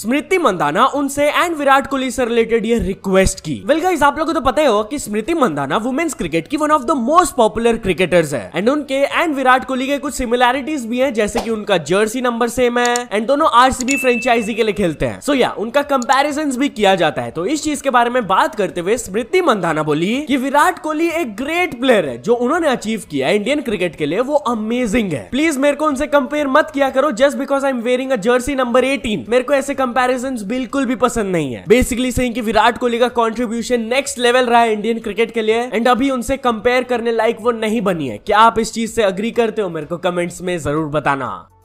स्मृति मंदाना उनसे एंड विराट कोहली से रिलेटेड ये रिक्वेस्ट की वेल गाइस आप लोगों को तो पता ही हो कि स्मृति मंदाना वुमेन्स क्रिकेट की one of the most popular cricketers है एंड उनके एंड विराट कोहली के कुछ सिमिलैरिटीज भी हैं जैसे कि उनका जर्सी नंबर सेम है एंड दोनों आरसीबी फ्रेंचाइजी के लिए खेलते हैं सो so, या yeah, उनका कंपेरिजन भी किया जाता है तो इस चीज के बारे में बात करते हुए स्मृति मंदाना बोली की विराट कोहली एक ग्रेट प्लेयर है जो उन्होंने अचीव किया इंडियन क्रिकेट के लिए वो अमेजिंग है प्लीज मेरे को उनसे कंपेयर मत किया करो just because I am wearing a jersey number eighteen मेरे को ऐसे कंपेरिजन बिल्कुल भी पसंद नहीं है बेसिकली सही की विराट कोहली का कॉन्ट्रीब्यूशन नेक्स्ट लेवल रहा है इंडियन क्रिकेट के लिए एंड अभी उनसे कंपेयर करने लायक वो नहीं बनी है क्या आप इस चीज से अग्री करते हो मेरे को कमेंट्स में जरूर बताना